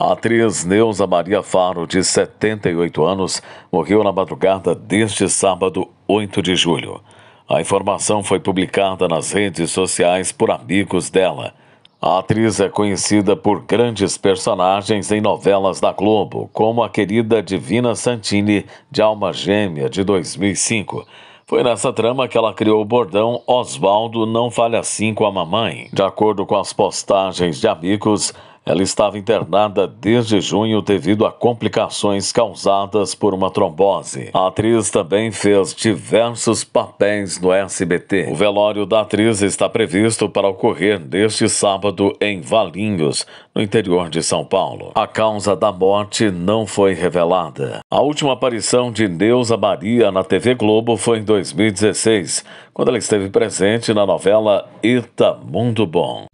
A atriz Neuza Maria Faro, de 78 anos, morreu na madrugada deste sábado, 8 de julho. A informação foi publicada nas redes sociais por amigos dela. A atriz é conhecida por grandes personagens em novelas da Globo, como a querida Divina Santini, de Alma Gêmea, de 2005. Foi nessa trama que ela criou o bordão Oswaldo não fale assim com a mamãe. De acordo com as postagens de amigos, ela estava internada desde junho devido a complicações causadas por uma trombose. A atriz também fez diversos papéis no SBT. O velório da atriz está previsto para ocorrer neste sábado em Valinhos, no interior de São Paulo. A causa da morte não foi revelada. A última aparição de Neuza Maria na TV Globo foi em 2016, quando ela esteve presente na novela Ita Mundo Bom.